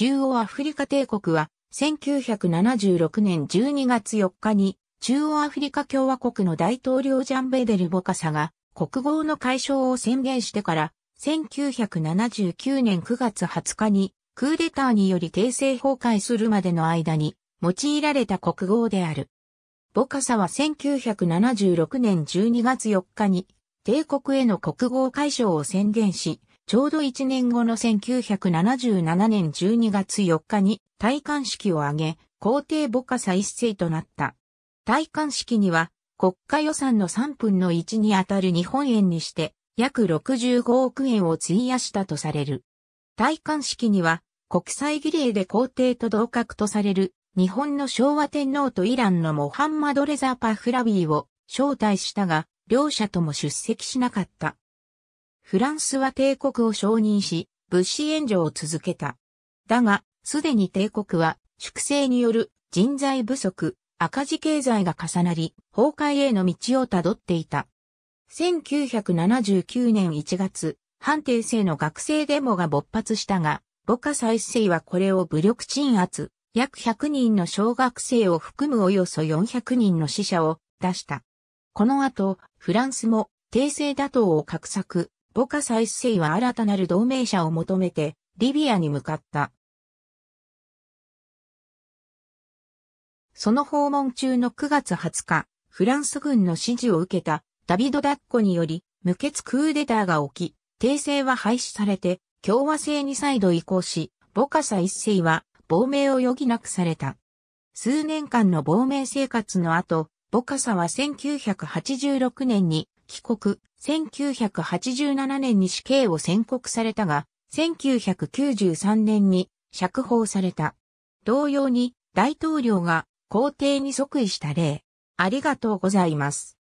中央アフリカ帝国は、1976年12月4日に、中央アフリカ共和国の大統領ジャンベデル・ボカサが、国号の解消を宣言してから、1979年9月20日に、クーデターにより訂正崩壊するまでの間に、用いられた国号である。ボカサは1976年12月4日に、帝国への国号解消を宣言し、ちょうど1年後の1977年12月4日に戴冠式を挙げ、皇帝母家再世となった。戴冠式には国家予算の3分の1にあたる日本円にして約65億円を費やしたとされる。戴冠式には国際儀礼で皇帝と同格とされる日本の昭和天皇とイランのモハンマド・レザ・パフラビーを招待したが、両者とも出席しなかった。フランスは帝国を承認し、物資援助を続けた。だが、すでに帝国は、粛清による人材不足、赤字経済が重なり、崩壊への道をたどっていた。1979年1月、反帝政の学生デモが勃発したが、母家再生はこれを武力鎮圧、約100人の小学生を含むおよそ400人の死者を出した。この後、フランスも帝政打倒を画策、ボカサイスは新たなる同盟者を求めて、リビアに向かった。その訪問中の9月20日、フランス軍の指示を受けたダビド・ダッコにより無血クーデターが起き、訂正は廃止されて共和制に再度移行し、ボカサ一世は亡命を余儀なくされた。数年間の亡命生活の後、ボカサは1986年に帰国、1987年に死刑を宣告されたが、1993年に釈放された。同様に大統領が皇帝に即位した例。ありがとうございます。